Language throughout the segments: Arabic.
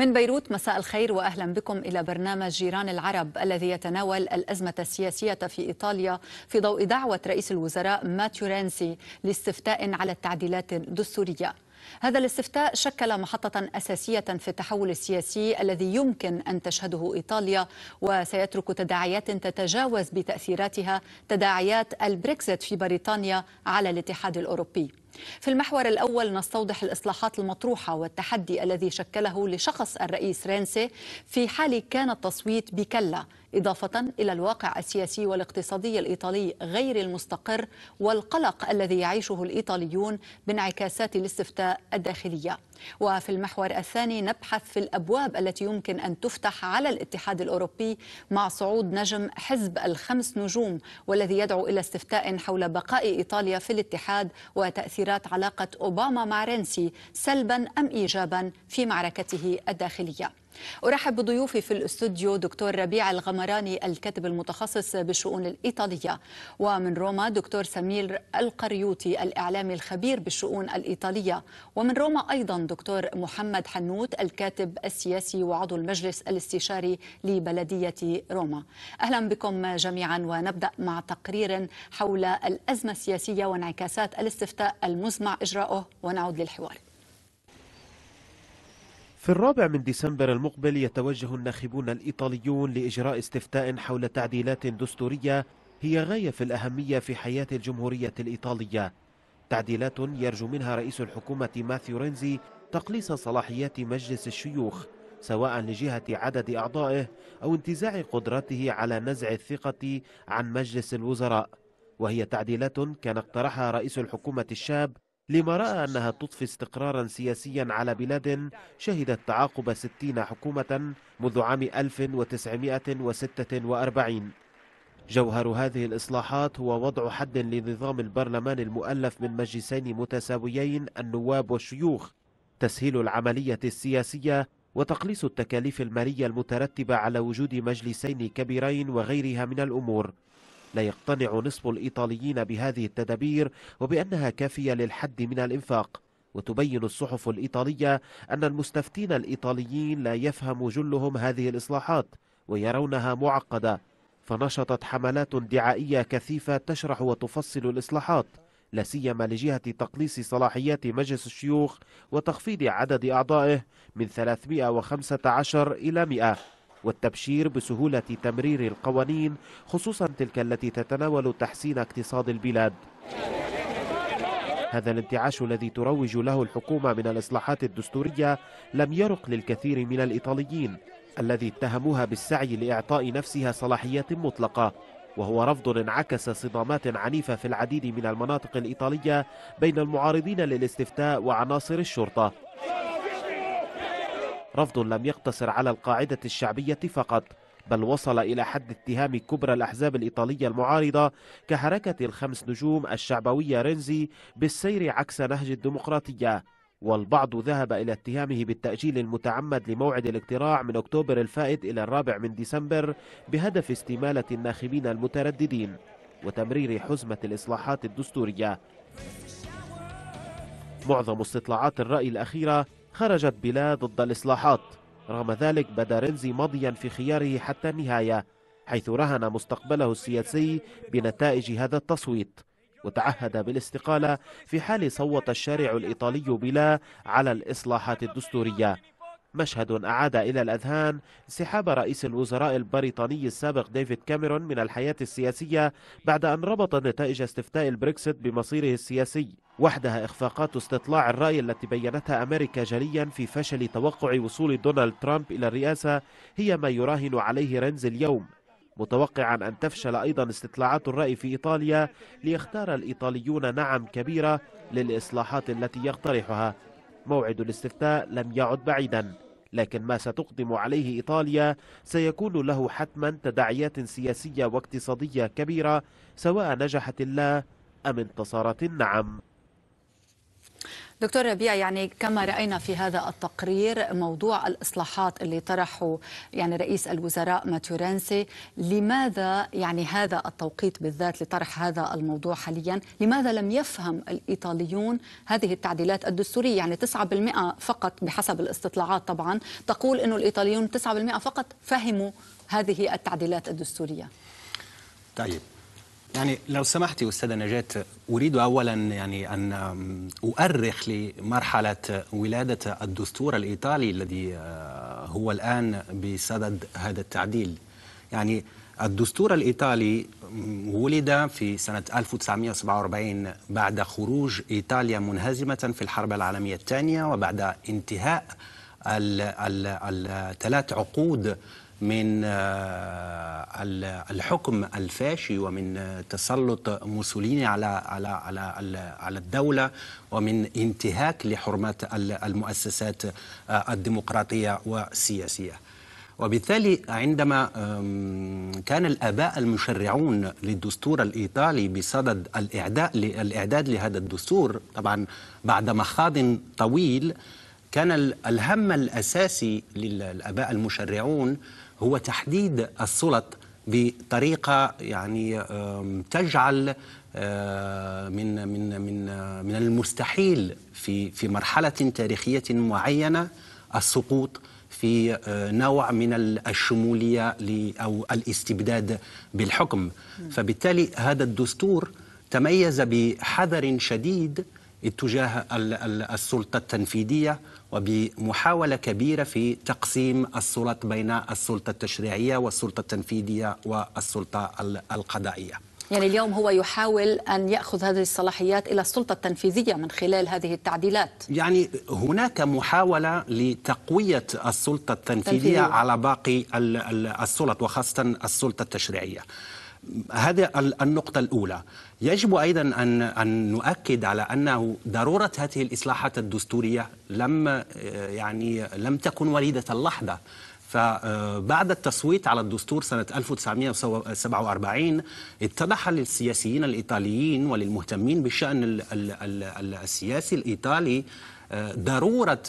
من بيروت مساء الخير واهلا بكم الى برنامج جيران العرب الذي يتناول الازمه السياسيه في ايطاليا في ضوء دعوه رئيس الوزراء ماتيو رينسي لاستفتاء على التعديلات الدستوريه. هذا الاستفتاء شكل محطة أساسية في التحول السياسي الذي يمكن أن تشهده إيطاليا وسيترك تداعيات تتجاوز بتأثيراتها تداعيات البريكزيت في بريطانيا على الاتحاد الأوروبي. في المحور الأول نستوضح الإصلاحات المطروحة والتحدي الذي شكله لشخص الرئيس رينسي في حال كان التصويت بكلا إضافة إلى الواقع السياسي والاقتصادي الإيطالي غير المستقر والقلق الذي يعيشه الإيطاليون بانعكاسات الاستفتاء الداخلية وفي المحور الثاني نبحث في الأبواب التي يمكن أن تفتح على الاتحاد الأوروبي مع صعود نجم حزب الخمس نجوم والذي يدعو إلى استفتاء حول بقاء إيطاليا في الاتحاد وتأثيرات علاقة أوباما مع رينسي سلبا أم إيجابا في معركته الداخلية أرحب بضيوفي في الاستوديو دكتور ربيع الغمراني الكاتب المتخصص بالشؤون الإيطالية ومن روما دكتور سمير القريوتي الإعلامي الخبير بالشؤون الإيطالية ومن روما أيضا دكتور محمد حنوت الكاتب السياسي وعضو المجلس الاستشاري لبلدية روما أهلا بكم جميعا ونبدأ مع تقرير حول الأزمة السياسية وانعكاسات الاستفتاء المزمع إجراؤه ونعود للحوار في الرابع من ديسمبر المقبل يتوجه الناخبون الإيطاليون لإجراء استفتاء حول تعديلات دستورية هي غاية في الأهمية في حياة الجمهورية الإيطالية تعديلات يرجو منها رئيس الحكومة ماثيو رينزي تقليص صلاحيات مجلس الشيوخ سواء لجهة عدد أعضائه أو انتزاع قدرته على نزع الثقة عن مجلس الوزراء وهي تعديلات كان اقترحها رئيس الحكومة الشاب لما رأى أنها تضفي استقرارا سياسيا على بلاد شهدت تعاقب ستين حكومة منذ عام 1946 جوهر هذه الإصلاحات هو وضع حد لنظام البرلمان المؤلف من مجلسين متساويين النواب والشيوخ تسهيل العملية السياسية وتقليص التكاليف المالية المترتبة على وجود مجلسين كبيرين وغيرها من الأمور لا يقتنع نصف الإيطاليين بهذه التدابير وبأنها كافية للحد من الإنفاق وتبين الصحف الإيطالية أن المستفتين الإيطاليين لا يفهم جلهم هذه الإصلاحات ويرونها معقدة فنشطت حملات دعائية كثيفة تشرح وتفصل الإصلاحات لا سيما لجهة تقليص صلاحيات مجلس الشيوخ وتخفيض عدد أعضائه من 315 إلى 100 والتبشير بسهولة تمرير القوانين خصوصا تلك التي تتناول تحسين اقتصاد البلاد هذا الانتعاش الذي تروج له الحكومة من الإصلاحات الدستورية لم يرق للكثير من الإيطاليين الذي اتهموها بالسعي لإعطاء نفسها صلاحيات مطلقة وهو رفض انعكس صدامات عنيفة في العديد من المناطق الإيطالية بين المعارضين للاستفتاء وعناصر الشرطة رفض لم يقتصر على القاعدة الشعبية فقط بل وصل إلى حد اتهام كبرى الأحزاب الإيطالية المعارضة كحركة الخمس نجوم الشعبوية رينزي بالسير عكس نهج الديمقراطية والبعض ذهب إلى اتهامه بالتأجيل المتعمد لموعد الاقتراع من أكتوبر الفائت إلى الرابع من ديسمبر بهدف استمالة الناخبين المترددين وتمرير حزمة الإصلاحات الدستورية معظم استطلاعات الرأي الأخيرة خرجت بلا ضد الإصلاحات رغم ذلك بدا رينزي ماضيا في خياره حتى النهاية حيث رهن مستقبله السياسي بنتائج هذا التصويت وتعهد بالاستقالة في حال صوت الشارع الإيطالي بلا على الإصلاحات الدستورية مشهد أعاد إلى الأذهان انسحاب رئيس الوزراء البريطاني السابق ديفيد كاميرون من الحياة السياسية بعد أن ربط نتائج استفتاء البريكسيت بمصيره السياسي وحدها إخفاقات استطلاع الرأي التي بينتها أمريكا جليا في فشل توقع وصول دونالد ترامب إلى الرئاسة هي ما يراهن عليه رينز اليوم متوقعا أن تفشل أيضا استطلاعات الرأي في إيطاليا ليختار الإيطاليون نعم كبيرة للإصلاحات التي يقترحها موعد الاستفتاء لم يعد بعيدا لكن ما ستقدم عليه إيطاليا سيكون له حتما تداعيات سياسية واقتصادية كبيرة سواء نجحت الله أم انتصرت النعم دكتور ربيع يعني كما راينا في هذا التقرير موضوع الاصلاحات اللي طرحه يعني رئيس الوزراء ماتيورنسي لماذا يعني هذا التوقيت بالذات لطرح هذا الموضوع حاليا لماذا لم يفهم الايطاليون هذه التعديلات الدستوريه يعني 9% فقط بحسب الاستطلاعات طبعا تقول انه الايطاليون 9% فقط فهموا هذه التعديلات الدستوريه طيب يعني لو سمحتي أستاذة نجاة أريد أولا يعني أن أؤرخ لمرحلة ولادة الدستور الإيطالي الذي آه، هو الآن بصدد هذا التعديل يعني الدستور الإيطالي ولد في سنة 1947 بعد خروج إيطاليا منهزمة في الحرب العالمية الثانية وبعد انتهاء الثلاث عقود من آه، الحكم الفاشي ومن تسلط موسوليني على على على على الدوله ومن انتهاك لحرمات المؤسسات آه، الديمقراطيه والسياسيه. وبالتالي عندما كان الاباء المشرعون للدستور الايطالي بصدد الاعداء الاعداد لهذا الدستور طبعا بعد مخاض طويل كان الهم الاساسي للاباء المشرعون هو تحديد السلط بطريقه يعني تجعل آه، من من من من المستحيل في في مرحله تاريخيه معينه السقوط في آه، نوع من الشموليه او الاستبداد بالحكم فبالتالي هذا الدستور تميز بحذر شديد اتجاه السلطه التنفيذيه وبمحاولة كبيرة في تقسيم السلط بين السلطة التشريعية والسلطة التنفيذية والسلطة القضائية يعني اليوم هو يحاول أن يأخذ هذه الصلاحيات إلى السلطة التنفيذية من خلال هذه التعديلات يعني هناك محاولة لتقوية السلطة التنفيذية على باقي السلط وخاصة السلطة التشريعية هذه النقطة الأولى يجب أيضا أن أن نؤكد على أنه ضرورة هذه الإصلاحات الدستورية لم يعني لم تكن وليدة اللحظة فبعد التصويت على الدستور سنة 1947 اتضح للسياسيين الإيطاليين وللمهتمين بالشأن السياسي الإيطالي آه، ضرورة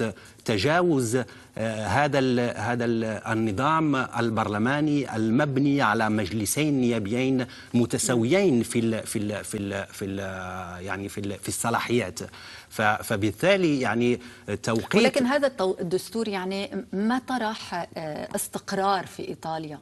تجاوز آه، هذا هذا النظام البرلماني المبني على مجلسين نيابيين متساويين في الـ في الـ في الـ في الـ يعني في في الصلاحيات فبالتالي يعني توقيت ولكن هذا الدستور يعني ما طرح آه، استقرار في ايطاليا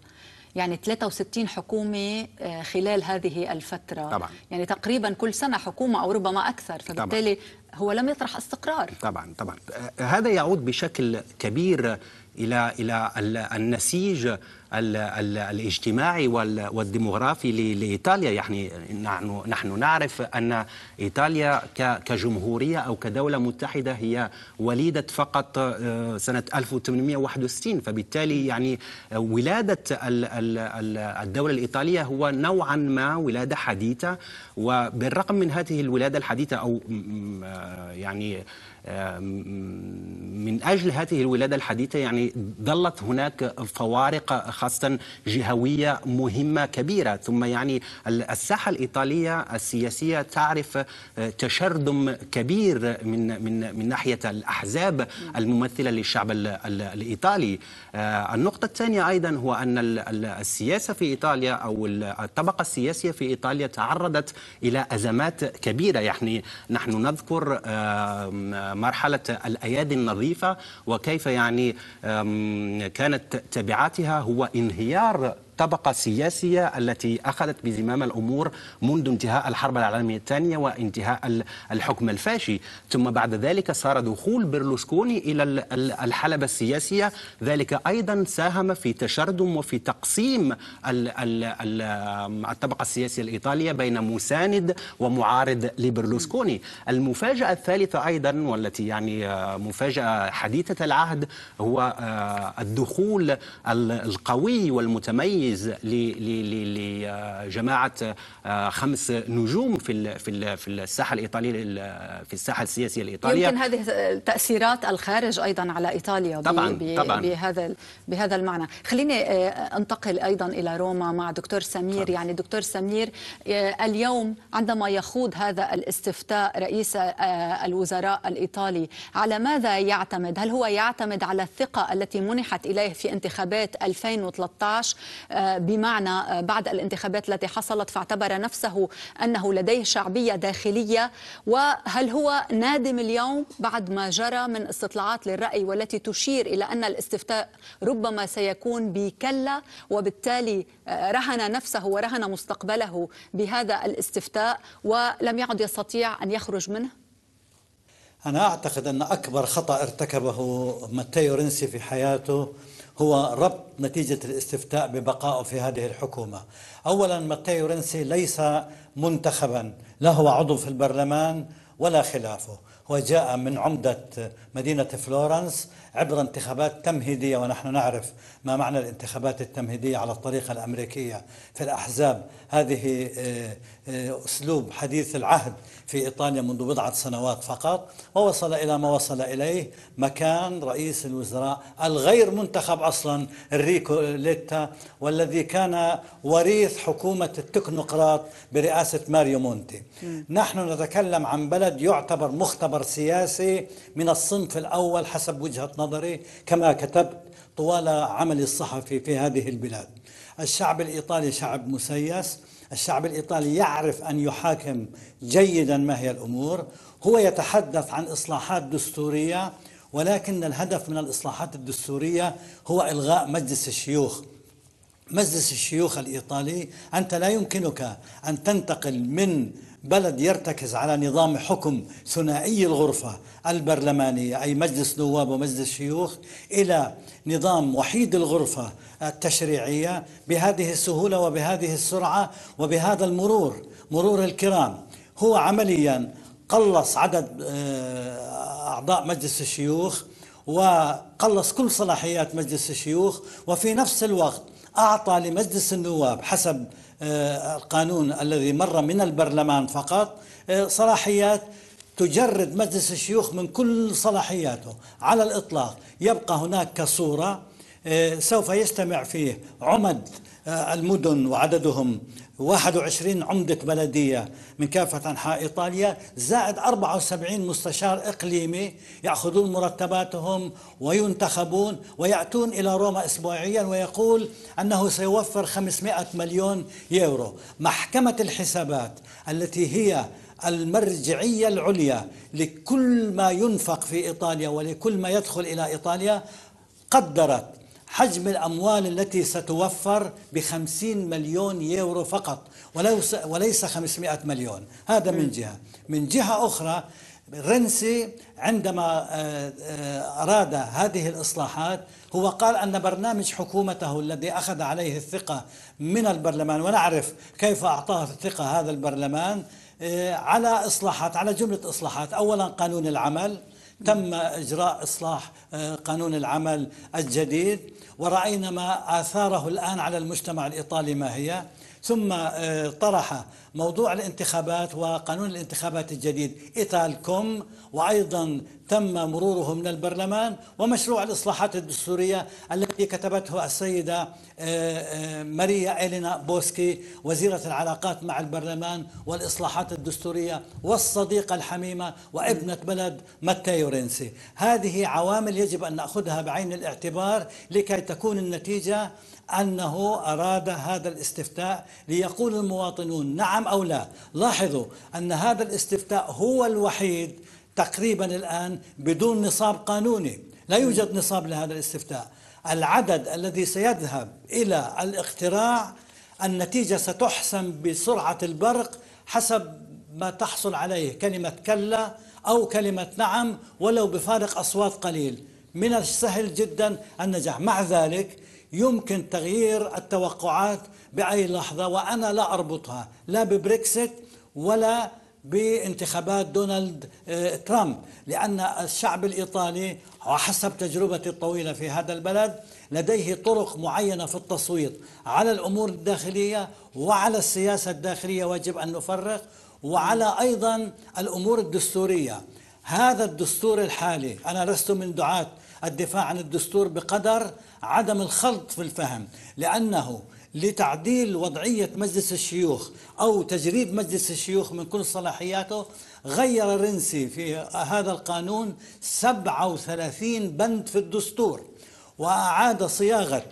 يعني 63 حكومة آه، خلال هذه الفترة طبعا. يعني تقريبا كل سنة حكومة أو ربما أكثر فبالتالي طبعا. هو لم يطرح استقرار طبعا طبعا آه، آه، هذا يعود بشكل كبير الى الى النسيج الاجتماعي والديموغرافي لايطاليا يعني نحن نحن نعرف ان ايطاليا كجمهوريه او كدوله متحده هي وليدت فقط آه، سنه 1861 فبالتالي يعني ولاده الدوله الايطاليه هو نوعا ما ولاده حديثه وبالرغم من هذه الولاده الحديثه او آه، يعني من أجل هذه الولادة الحديثة يعني ظلت هناك فوارق خاصة جهوية مهمة كبيرة ثم يعني الساحة الإيطالية السياسية تعرف آه، تشرذم كبير من من من ناحية الأحزاب الممثلة للشعب الإيطالي آه، النقطة الثانية أيضا هو أن السياسة في إيطاليا أو الطبقة السياسية في إيطاليا تعرضت إلى أزمات كبيرة يعني نحن نذكر مرحلة الأيادي النظيفة وكيف يعني كانت تبعاتها هو انهيار الطبقة السياسية التي أخذت بزمام الأمور منذ انتهاء الحرب العالمية الثانية وانتهاء الحكم الفاشي ثم بعد ذلك صار دخول برلوسكوني إلى الحلبة السياسية ذلك أيضا ساهم في تشردم وفي تقسيم الطبقة السياسية الإيطالية بين مساند ومعارض لبرلوسكوني المفاجأة الثالثة أيضا والتي يعني آه، مفاجأة حديثة العهد هو آه، الدخول القوي والمتميز جوائز لجماعه آه، خمس نجوم في في في الساحه الايطاليه في الساحه السياسيه الايطاليه يمكن هذه تاثيرات الخارج ايضا على ايطاليا طبعا طبعا بهذا بهذا المعنى خليني آه، انتقل ايضا الى روما مع دكتور سمير طبعا. يعني دكتور سمير آه، اليوم عندما يخوض هذا الاستفتاء رئيس الوزراء الايطالي على ماذا يعتمد هل هو يعتمد على الثقه التي منحت اليه في انتخابات 2013 بمعنى بعد الانتخابات التي حصلت فاعتبر نفسه أنه لديه شعبية داخلية وهل هو نادم اليوم بعد ما جرى من استطلاعات للرأي والتي تشير إلى أن الاستفتاء ربما سيكون بكلة وبالتالي رهن نفسه ورهن مستقبله بهذا الاستفتاء ولم يعد يستطيع أن يخرج منه؟ أنا أعتقد أن أكبر خطأ ارتكبه ماتيو رينسي في حياته هو ربط نتيجة الاستفتاء ببقائه في هذه الحكومة أولا ماتيو رينسي ليس منتخبا لا هو عضو في البرلمان ولا خلافه هو جاء من عمدة مدينة فلورنس عبر انتخابات تمهيدية ونحن نعرف ما معنى الانتخابات التمهيدية على الطريقة الأمريكية في الأحزاب هذه آه، أسلوب حديث العهد في إيطاليا منذ بضعة سنوات فقط ووصل إلى ما وصل إليه مكان رئيس الوزراء الغير منتخب أصلا الريكو ليتا والذي كان وريث حكومة التكنوقراط برئاسة ماريو مونتي نحن نتكلم عن بلد يعتبر مختبر سياسي من الصنف الأول حسب وجهة نظري كما كتبت طوال عملي الصحفي في هذه البلاد الشعب الإيطالي شعب مسيس الشعب الإيطالي يعرف أن يحاكم جيدا ما هي الأمور هو يتحدث عن إصلاحات دستورية ولكن الهدف من الإصلاحات الدستورية هو إلغاء مجلس الشيوخ مجلس الشيوخ الإيطالي أنت لا يمكنك أن تنتقل من بلد يرتكز على نظام حكم ثنائي الغرفة البرلمانية أي مجلس نواب ومجلس شيوخ إلى نظام وحيد الغرفة التشريعية بهذه السهولة وبهذه السرعة وبهذا المرور مرور الكرام هو عمليا قلص عدد آه، أعضاء مجلس الشيوخ وقلص كل صلاحيات مجلس الشيوخ وفي نفس الوقت أعطى لمجلس النواب حسب آه، القانون الذي مر من البرلمان فقط آه، صلاحيات تجرد مجلس الشيوخ من كل صلاحياته على الإطلاق يبقى هناك كصورة آه، سوف يجتمع فيه عمد المدن وعددهم 21 عمدة بلدية من كافة أنحاء إيطاليا زائد 74 مستشار إقليمي يأخذون مرتباتهم وينتخبون ويأتون إلى روما أسبوعيا ويقول أنه سيوفر 500 مليون يورو محكمة الحسابات التي هي المرجعية العليا لكل ما ينفق في إيطاليا ولكل ما يدخل إلى إيطاليا قدرت حجم الأموال التي ستوفر بخمسين مليون يورو فقط وليس 500 مليون هذا من جهة من جهة أخرى رنسي عندما آه، آه، أراد هذه الإصلاحات هو قال أن برنامج حكومته الذي أخذ عليه الثقة من البرلمان ونعرف كيف أعطاه الثقة هذا البرلمان آه، على إصلاحات على جملة إصلاحات أولا قانون العمل تم إجراء إصلاح آه، قانون العمل الجديد ورأينا ما آثاره الآن على المجتمع الإيطالي ما هي ثم آه، طرح موضوع الانتخابات وقانون الانتخابات الجديد إيتالكوم وأيضا تم مروره من البرلمان ومشروع الإصلاحات الدستورية التي كتبته السيدة آه، آه، ماريا إلينا بوسكي وزيرة العلاقات مع البرلمان والإصلاحات الدستورية والصديقة الحميمة وابنة بلد ماتيو رينسي هذه عوامل يجب أن نأخذها بعين الاعتبار لكي تكون النتيجة أنه أراد هذا الاستفتاء ليقول المواطنون نعم أو لا لاحظوا أن هذا الاستفتاء هو الوحيد تقريبا الآن بدون نصاب قانوني لا يوجد نصاب لهذا الاستفتاء العدد الذي سيذهب إلى الاقتراع النتيجة ستحسم بسرعة البرق حسب ما تحصل عليه كلمة كلا أو كلمة نعم ولو بفارق أصوات قليل من السهل جدا النجاح مع ذلك يمكن تغيير التوقعات بأي لحظة وأنا لا أربطها لا ببريكسيت ولا بانتخابات دونالد آه، ترامب لأن الشعب الإيطالي وحسب تجربتي الطويلة في هذا البلد لديه طرق معينة في التصويت على الأمور الداخلية وعلى السياسة الداخلية واجب أن نفرق وعلى أيضا الأمور الدستورية هذا الدستور الحالي أنا لست من دعاة الدفاع عن الدستور بقدر عدم الخلط في الفهم لأنه لتعديل وضعية مجلس الشيوخ أو تجريب مجلس الشيوخ من كل صلاحياته غير رنسي في هذا القانون 37 بند في الدستور وأعاد صياغة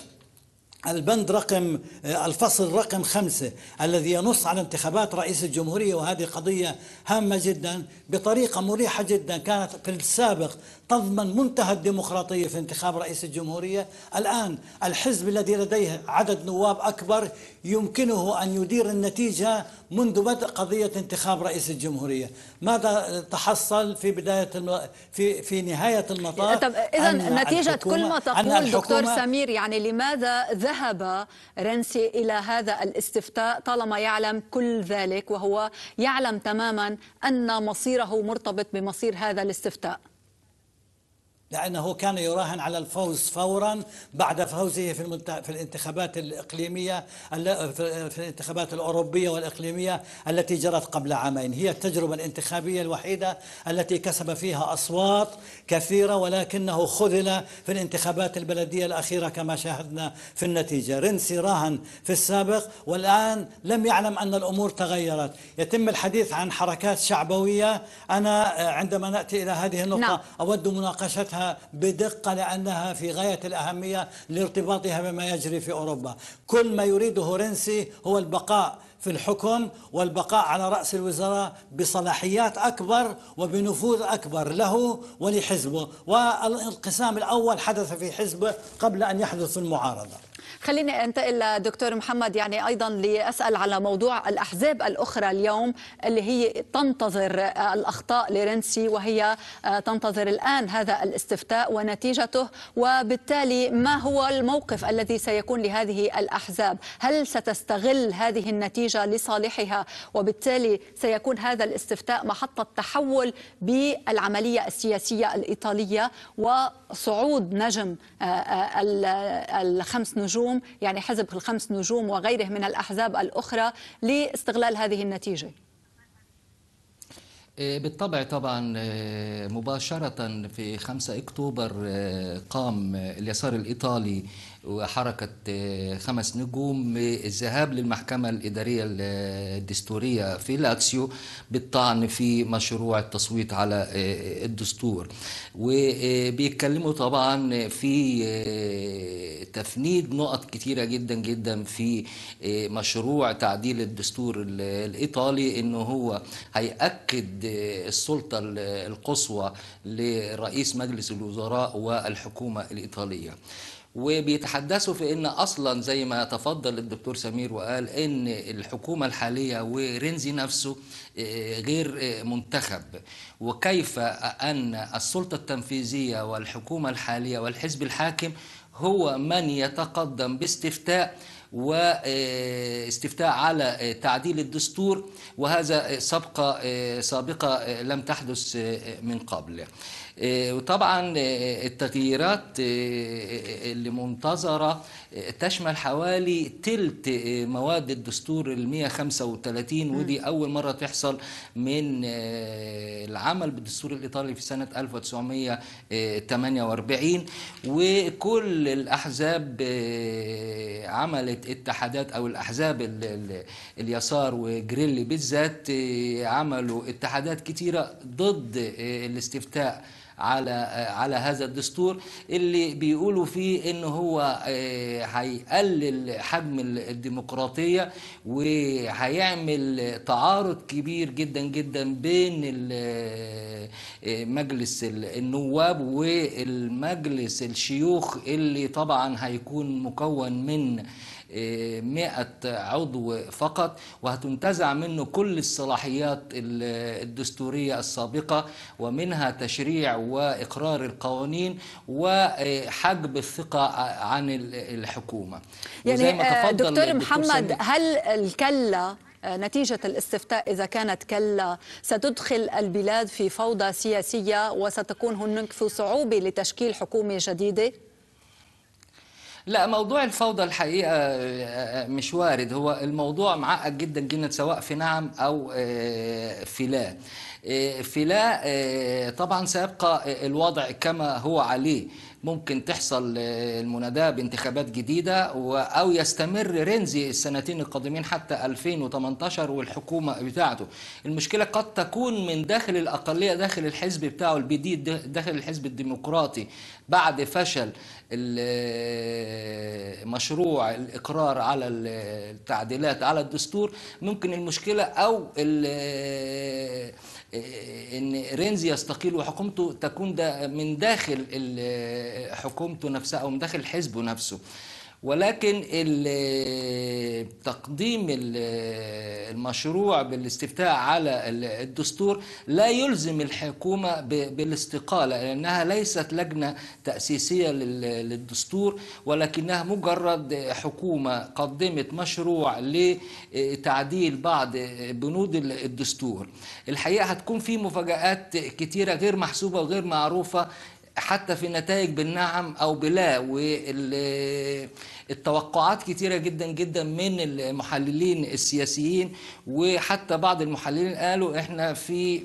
البند رقم الفصل رقم خمسة الذي ينص على انتخابات رئيس الجمهورية وهذه قضية هامة جدا بطريقة مريحة جدا كانت في السابق تضمن منتهى الديمقراطية في انتخاب رئيس الجمهورية الآن الحزب الذي لديه عدد نواب أكبر يمكنه أن يدير النتيجة منذ بدء قضية انتخاب رئيس الجمهورية ماذا تحصل في بداية الم... في في نهاية المطاف طب إذا نتيجة كل ما تقول دكتور سمير يعني لماذا ذهب رنسي إلى هذا الاستفتاء طالما يعلم كل ذلك وهو يعلم تماما أن مصيره مرتبط بمصير هذا الاستفتاء لأنه كان يراهن على الفوز فورا بعد فوزه في في الانتخابات الإقليمية في الانتخابات الأوروبية والإقليمية التي جرت قبل عامين هي التجربة الانتخابية الوحيدة التي كسب فيها أصوات كثيرة ولكنه خذل في الانتخابات البلدية الأخيرة كما شاهدنا في النتيجة رنسي راهن في السابق والآن لم يعلم أن الأمور تغيرت يتم الحديث عن حركات شعبوية أنا آه، عندما نأتي إلى هذه النقطة نعم. أود مناقشتها بدقة لأنها في غاية الأهمية لارتباطها بما يجري في أوروبا كل ما يريده رنسي هو البقاء في الحكم والبقاء على رأس الوزراء بصلاحيات أكبر وبنفوذ أكبر له ولحزبه والانقسام الأول حدث في حزبه قبل أن يحدث في المعارضة خليني انتقل لدكتور محمد يعني ايضا لاسال على موضوع الاحزاب الاخرى اليوم اللي هي تنتظر الاخطاء لرنسي وهي تنتظر الان هذا الاستفتاء ونتيجته وبالتالي ما هو الموقف الذي سيكون لهذه الاحزاب؟ هل ستستغل هذه النتيجه لصالحها وبالتالي سيكون هذا الاستفتاء محطه تحول بالعمليه السياسيه الايطاليه وصعود نجم آه، آه، آه، الخمس نجوم اليوم يعني حزب الخمس نجوم وغيره من الأحزاب الأخرى لاستغلال هذه النتيجة؟ إيه، بالطبع طبعا إيه، مباشرة في 5 اكتوبر إيه، قام اليسار الايطالي وحركة آه، خمس نجوم آه، الذهاب للمحكمة الإدارية الدستورية في لاتسيو بالطعن في مشروع التصويت على آه، الدستور وبيتكلموا طبعا في تفنيد نقط كتيرة جدا جدا في مشروع تعديل الدستور الإيطالي إنه هو هيأكد السلطة القصوى لرئيس مجلس الوزراء والحكومة الإيطالية وبيتحدثوا في ان اصلا زي ما تفضل الدكتور سمير وقال ان الحكومه الحاليه ورنزي نفسه آه، غير آه، منتخب وكيف ان السلطه التنفيذيه والحكومه الحاليه والحزب الحاكم هو من يتقدم باستفتاء واستفتاء آه، على تعديل الدستور وهذا سابقه سابقه لم تحدث من قبل آه، وطبعا آه، التغييرات آه، اللي منتظرة تشمل حوالي تلت مواد الدستور ال 135 ودي أول مرة تحصل من العمل بالدستور الإيطالي في سنة 1948 وكل الأحزاب عملت اتحادات أو الأحزاب اليسار وجريلي بالذات عملوا اتحادات كتيرة ضد الاستفتاء على على هذا الدستور اللي بيقولوا فيه ان هو آه، هيقلل حجم الديمقراطيه وهيعمل تعارض كبير جدا جدا بين آه، آه، مجلس النواب والمجلس الشيوخ اللي طبعا هيكون مكون من 100 عضو فقط وهتنتزع منه كل الصلاحيات الدستورية السابقة ومنها تشريع وإقرار القوانين وحجب الثقة عن الحكومة يعني وزي ما آه، تفضل دكتور محمد هل الكلة آه، نتيجة الاستفتاء إذا كانت كلا ستدخل البلاد في فوضى سياسية وستكون هناك في صعوبة لتشكيل حكومة جديدة؟ لا موضوع الفوضى الحقيقه آه، آه، مش وارد هو الموضوع معقد جدا جدا سواء في نعم او آه، في لا في لا طبعا سيبقى الوضع كما هو عليه ممكن تحصل المناداة بانتخابات جديدة أو يستمر رينزي السنتين القادمين حتى 2018 والحكومة بتاعته المشكلة قد تكون من داخل الأقلية داخل الحزب بتاعه البي دي داخل الحزب الديمقراطي بعد فشل مشروع الإقرار على التعديلات على الدستور ممكن المشكلة أو إيه، ان رينزي يستقيل وحكومته تكون ده من داخل حكومته نفسها او من داخل حزبه نفسه ولكن تقديم المشروع بالاستفتاء على الدستور لا يلزم الحكومة بالاستقالة لأنها ليست لجنة تأسيسية للدستور ولكنها مجرد حكومة قدمت مشروع لتعديل بعض بنود الدستور الحقيقة هتكون في مفاجآت كتيرة غير محسوبة وغير معروفة حتى في النتائج بالنعم او بلا والتوقعات كتيره جدا جدا من المحللين السياسيين وحتى بعض المحللين قالوا احنا في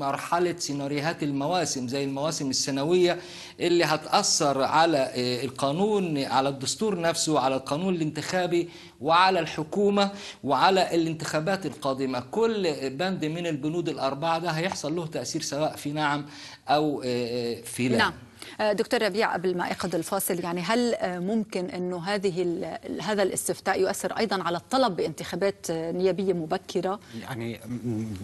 مرحله سيناريوهات المواسم زي المواسم السنويه اللي هتاثر على القانون على الدستور نفسه على القانون الانتخابي وعلى الحكومة وعلى الانتخابات القادمة كل بند من البنود الأربعة ده هيحصل له تأثير سواء في نعم أو آه، آه، في لا نعم. آه، دكتور ربيع قبل ما اخذ الفاصل يعني هل ممكن انه هذه هذا الاستفتاء يؤثر ايضا على الطلب بانتخابات نيابيه مبكره؟ يعني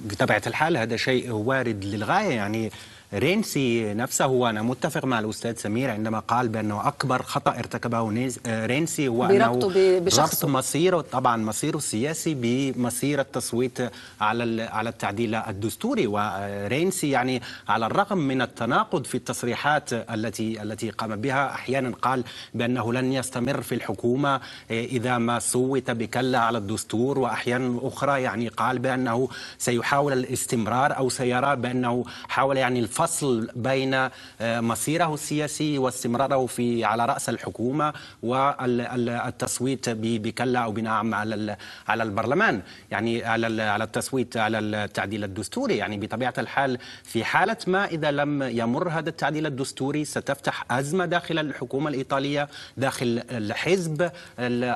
بطبيعه الحال هذا شيء وارد للغايه يعني رينسي نفسه وأنا متفق مع الأستاذ سمير عندما قال بأنه أكبر خطأ ارتكبه آه، رينسي هو أنه ربط مصيره طبعا مصيره السياسي بمصير التصويت على على التعديل الدستوري ورينسي يعني على الرغم من التناقض في التصريحات التي التي قام بها أحيانا قال بأنه لن يستمر في الحكومة آه، إذا ما صوت بكلا على الدستور وأحيانا أخرى يعني قال بأنه سيحاول الاستمرار أو سيرى بأنه حاول يعني الف فصل بين آه، مصيره السياسي واستمراره في على رأس الحكومة والتصويت بكلا أو بنعم على على البرلمان يعني على على التصويت على التعديل الدستوري يعني بطبيعة الحال في حالة ما إذا لم يمر هذا التعديل الدستوري ستفتح أزمة داخل الحكومة الإيطالية داخل الحزب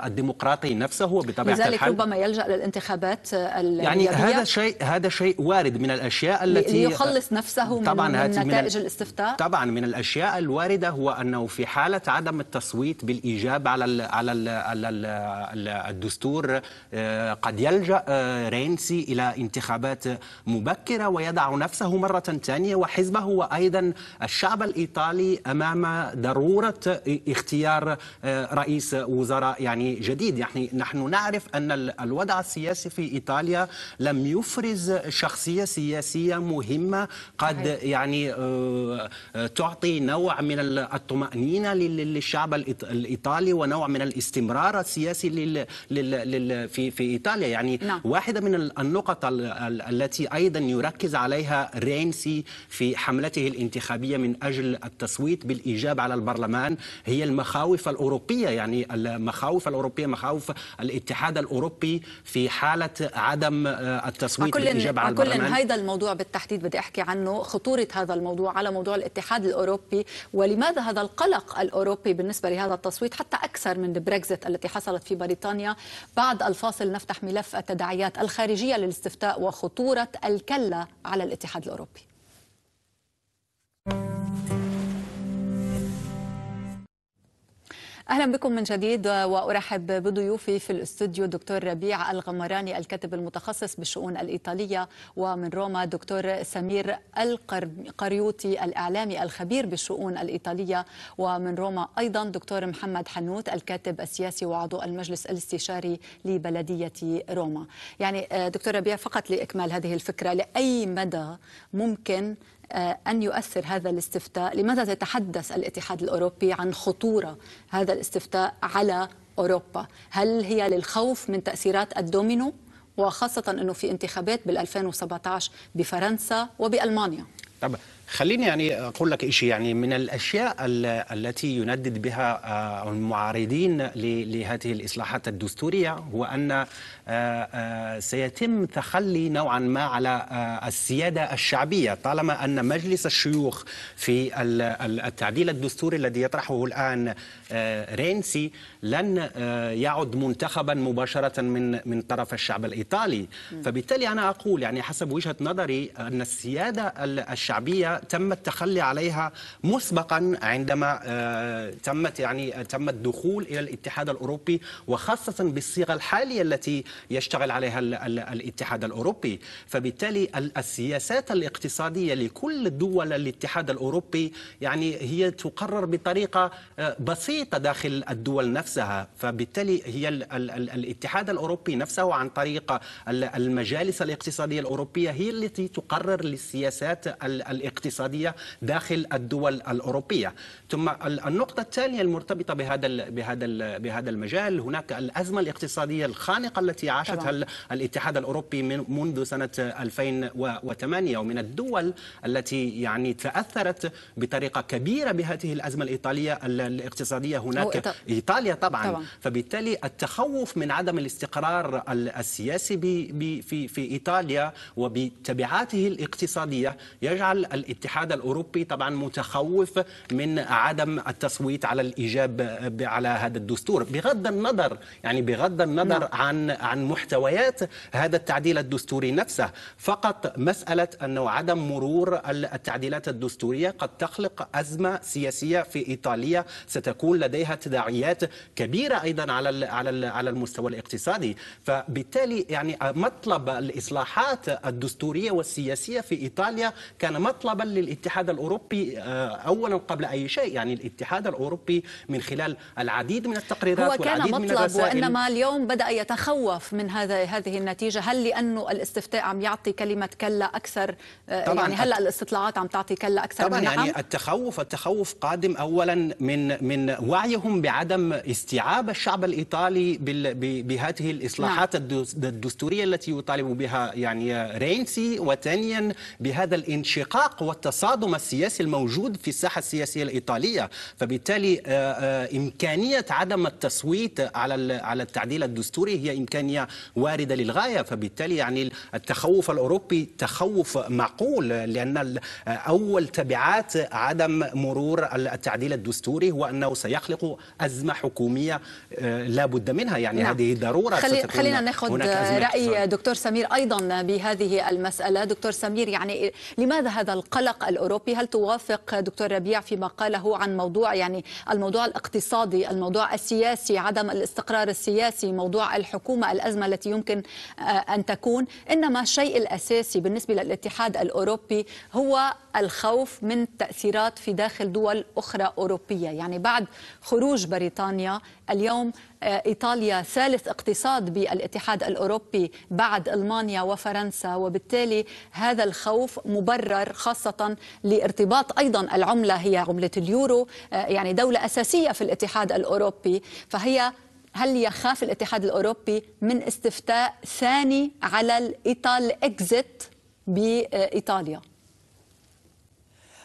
الديمقراطي نفسه وبطبيعة لذلك الحال ربما يلجأ للانتخابات يعني هذا شيء هذا شيء وارد من الأشياء التي ليخلص نفسه من طبعا من نتائج من الاستفتاء طبعا من الاشياء الوارده هو انه في حاله عدم التصويت بالايجاب على الـ على الـ على الـ الدستور آه، قد يلجا آه، رينسي الى انتخابات مبكره ويضع نفسه مره ثانيه وحزبه وايضا الشعب الايطالي امام ضروره اختيار آه، رئيس وزراء يعني جديد يعني نحن نعرف ان الوضع السياسي في ايطاليا لم يفرز شخصيه سياسيه مهمه قد يعني يعني آه، آه، تعطي نوع من الطمأنينة للشعب الإيطالي ونوع من الاستمرار السياسي في في إيطاليا يعني نعم. واحدة من النقط التي أيضا يركز عليها رينسي في حملته الانتخابية من أجل التصويت بالإيجاب على البرلمان هي المخاوف الأوروبية يعني المخاوف الأوروبية مخاوف الاتحاد الأوروبي في حالة عدم آه، التصويت بالإيجاب على البرلمان هذا الموضوع بالتحديد بدي أحكي عنه خطورة هذا الموضوع على موضوع الاتحاد الأوروبي ولماذا هذا القلق الأوروبي بالنسبة لهذا التصويت حتى أكثر من بريكزت التي حصلت في بريطانيا بعد الفاصل نفتح ملف التداعيات الخارجية للاستفتاء وخطورة الكلة على الاتحاد الأوروبي اهلا بكم من جديد وارحب بضيوفي في الاستوديو دكتور ربيع الغمراني الكاتب المتخصص بالشؤون الايطاليه ومن روما دكتور سمير القريوطي الاعلامي الخبير بالشؤون الايطاليه ومن روما ايضا دكتور محمد حنوت الكاتب السياسي وعضو المجلس الاستشاري لبلديه روما. يعني آه، دكتور ربيع فقط لاكمال هذه الفكره لاي مدى ممكن آه، أن يؤثر هذا الاستفتاء لماذا تتحدث الاتحاد الأوروبي عن خطورة هذا الاستفتاء على أوروبا هل هي للخوف من تأثيرات الدومينو وخاصة أنه في انتخابات بال 2017 بفرنسا وبألمانيا طبعا خليني يعني اقول لك شيء يعني من الاشياء التي يندد بها آه، المعارضين لهذه الاصلاحات الدستوريه هو ان آه، آه، سيتم تخلي نوعا ما على السياده الشعبيه طالما ان مجلس الشيوخ في التعديل الدستوري الذي يطرحه الان رينسي لن آه، يعد منتخبا مباشرة من من طرف الشعب الإيطالي فبالتالي أنا أقول يعني حسب وجهة نظري أن السيادة الشعبية تم التخلي عليها مسبقا عندما آه، تمت يعني تم الدخول إلى الاتحاد الأوروبي وخاصة بالصيغة الحالية التي يشتغل عليها الاتحاد الأوروبي فبالتالي السياسات الاقتصادية لكل دول الاتحاد الأوروبي يعني هي تقرر بطريقة آه، بسيطة داخل الدول نفسها نفسها فبالتالي هي الـ الـ الـ الاتحاد الأوروبي نفسه عن طريق المجالس الاقتصادية الأوروبية هي التي تقرر للسياسات الاقتصادية داخل الدول الأوروبية ثم النقطة الثانية المرتبطة بهذا الـ بهذا الـ بهذا المجال هناك الأزمة الاقتصادية الخانقة التي عاشتها طبعا. الاتحاد الأوروبي من منذ سنة 2008 ومن الدول التي يعني تأثرت بطريقة كبيرة بهذه الأزمة الإيطالية الاقتصادية هناك إيطاليا طبعا, طبعا. فبالتالي التخوف من عدم الاستقرار السياسي بي في في ايطاليا وبتبعاته الاقتصاديه يجعل الاتحاد الاوروبي طبعا متخوف من عدم التصويت على الايجاب على هذا الدستور بغض النظر يعني بغض النظر نعم. عن عن محتويات هذا التعديل الدستوري نفسه فقط مساله انه عدم مرور التعديلات الدستوريه قد تخلق ازمه سياسيه في ايطاليا ستكون لديها تداعيات كبيره ايضا على على على المستوى الاقتصادي فبالتالي يعني مطلب الاصلاحات الدستوريه والسياسيه في ايطاليا كان مطلبا للاتحاد الاوروبي آه، اولا قبل اي شيء يعني الاتحاد الاوروبي من خلال العديد من التقريرات هو كان والعديد مطلب من الرسائل وانما اليوم بدا يتخوف من هذا هذه النتيجه هل لانه الاستفتاء عم يعطي كلمه كلا اكثر آه، طبعا يعني هلا الاستطلاعات عم تعطي كلا اكثر طبعا من يعني التخوف التخوف قادم اولا من من وعيهم بعدم استيعاب الشعب الإيطالي بهذه الإصلاحات نعم. الدستورية التي يطالب بها يعني رينسي وثانيا بهذا الانشقاق والتصادم السياسي الموجود في الساحة السياسية الإيطالية فبالتالي آه، آه، إمكانية عدم التصويت على على التعديل الدستوري هي إمكانية واردة للغاية فبالتالي يعني التخوف الأوروبي تخوف معقول لأن أول تبعات عدم مرور التعديل الدستوري هو أنه سيخلق أزمة حكومية الجميع آه، لا بد منها يعني نعم. هذه ضروره خلي خلينا ناخذ راي دكتور سمير ايضا بهذه المساله دكتور سمير يعني لماذا هذا القلق الاوروبي هل توافق دكتور ربيع فيما قاله عن موضوع يعني الموضوع الاقتصادي الموضوع السياسي عدم الاستقرار السياسي موضوع الحكومه الازمه التي يمكن آه، ان تكون انما الشيء الاساسي بالنسبه للاتحاد الاوروبي هو الخوف من تأثيرات في داخل دول أخرى أوروبية يعني بعد خروج بريطانيا اليوم آه، إيطاليا ثالث اقتصاد بالاتحاد الأوروبي بعد ألمانيا وفرنسا وبالتالي هذا الخوف مبرر خاصة لارتباط أيضا العملة هي عملة اليورو آه، يعني دولة أساسية في الاتحاد الأوروبي فهي هل يخاف الاتحاد الأوروبي من استفتاء ثاني على الإيطال إكزيت بإيطاليا؟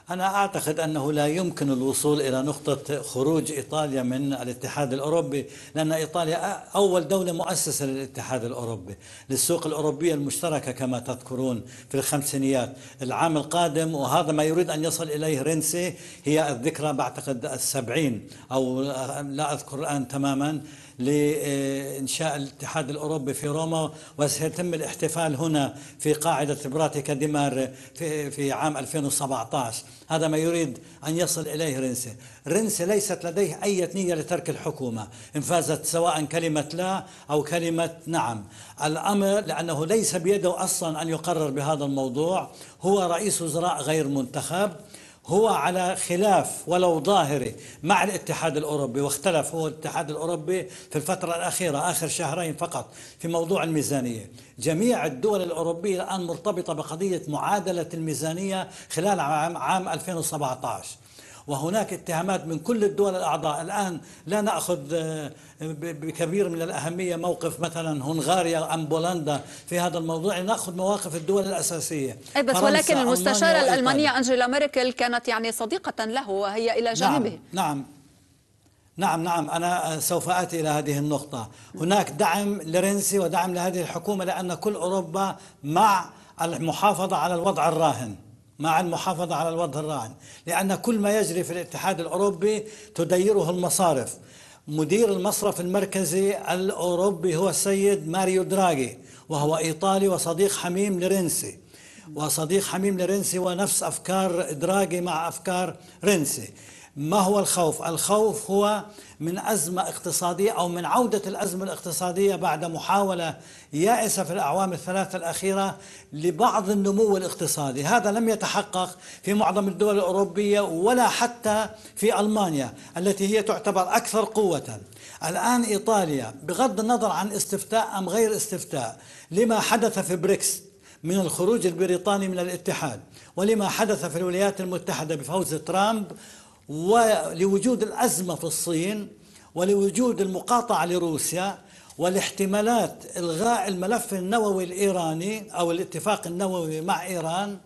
أنا أعتقد أنه لا يمكن الوصول إلى نقطة خروج إيطاليا من الاتحاد الأوروبي لأن إيطاليا أول دولة مؤسسة للاتحاد الأوروبي للسوق الأوروبية المشتركة كما تذكرون في الخمسينيات العام القادم وهذا ما يريد أن يصل إليه رينسي هي الذكرى بعتقد السبعين أو لا أذكر الآن تماما لإنشاء الاتحاد الأوروبي في روما وسيتم الاحتفال هنا في قاعدة براتيكا ديمار في, في عام 2017 هذا ما يريد أن يصل إليه رنسي رنسي ليست لديه أي نية لترك الحكومة إن فازت سواء كلمة لا أو كلمة نعم الأمر لأنه ليس بيده أصلا أن يقرر بهذا الموضوع هو رئيس وزراء غير منتخب هو على خلاف ولو ظاهري مع الاتحاد الاوروبي واختلف هو الاتحاد الاوروبي في الفتره الاخيره اخر شهرين فقط في موضوع الميزانيه، جميع الدول الاوروبيه الان مرتبطه بقضيه معادله الميزانيه خلال عام 2017 وهناك اتهامات من كل الدول الأعضاء الآن لا نأخذ آه، بكبير من الأهمية موقف مثلا هنغاريا أم بولندا في هذا الموضوع نأخذ مواقف الدول الأساسية أي بس ولكن المستشارة الألمانية أنجيلا ميركل كانت يعني صديقة له وهي إلى نعم، جانبه نعم, نعم نعم نعم أنا سوف آتي إلى هذه النقطة هناك دعم لرنسي ودعم لهذه الحكومة لأن كل أوروبا مع المحافظة على الوضع الراهن مع المحافظة على الوضع الراهن لأن كل ما يجري في الاتحاد الأوروبي تديره المصارف مدير المصرف المركزي الأوروبي هو السيد ماريو دراغي وهو إيطالي وصديق حميم لرنسي وصديق حميم لرنسي ونفس أفكار دراغي مع أفكار رنسي ما هو الخوف؟ الخوف هو من أزمة اقتصادية أو من عودة الأزمة الاقتصادية بعد محاولة يائسة في الأعوام الثلاثة الأخيرة لبعض النمو الاقتصادي، هذا لم يتحقق في معظم الدول الأوروبية ولا حتى في ألمانيا التي هي تعتبر أكثر قوة. الآن إيطاليا بغض النظر عن استفتاء أم غير استفتاء لما حدث في بريكس من الخروج البريطاني من الاتحاد ولما حدث في الولايات المتحدة بفوز ترامب ولوجود الأزمة في الصين ولوجود المقاطعة لروسيا والاحتمالات إلغاء الملف النووي الإيراني أو الاتفاق النووي مع إيران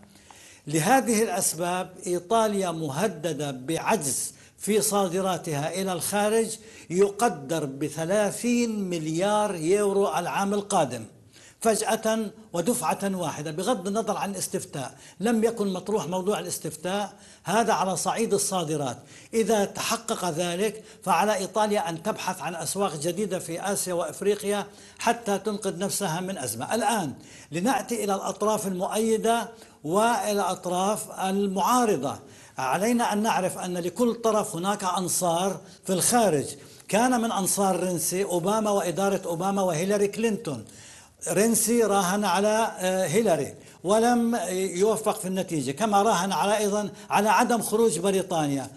لهذه الأسباب إيطاليا مهددة بعجز في صادراتها إلى الخارج يقدر بثلاثين مليار يورو العام القادم فجأة ودفعة واحدة بغض النظر عن الاستفتاء لم يكن مطروح موضوع الاستفتاء هذا على صعيد الصادرات إذا تحقق ذلك فعلى إيطاليا أن تبحث عن أسواق جديدة في آسيا وإفريقيا حتى تنقذ نفسها من أزمة الآن لنأتي إلى الأطراف المؤيدة والى اطراف المعارضه علينا ان نعرف ان لكل طرف هناك انصار في الخارج كان من انصار رنسي اوباما واداره اوباما وهيلاري كلينتون رنسي راهن على آه، هيلاري ولم يوفق في النتيجة كما راهن على أيضا على عدم خروج بريطانيا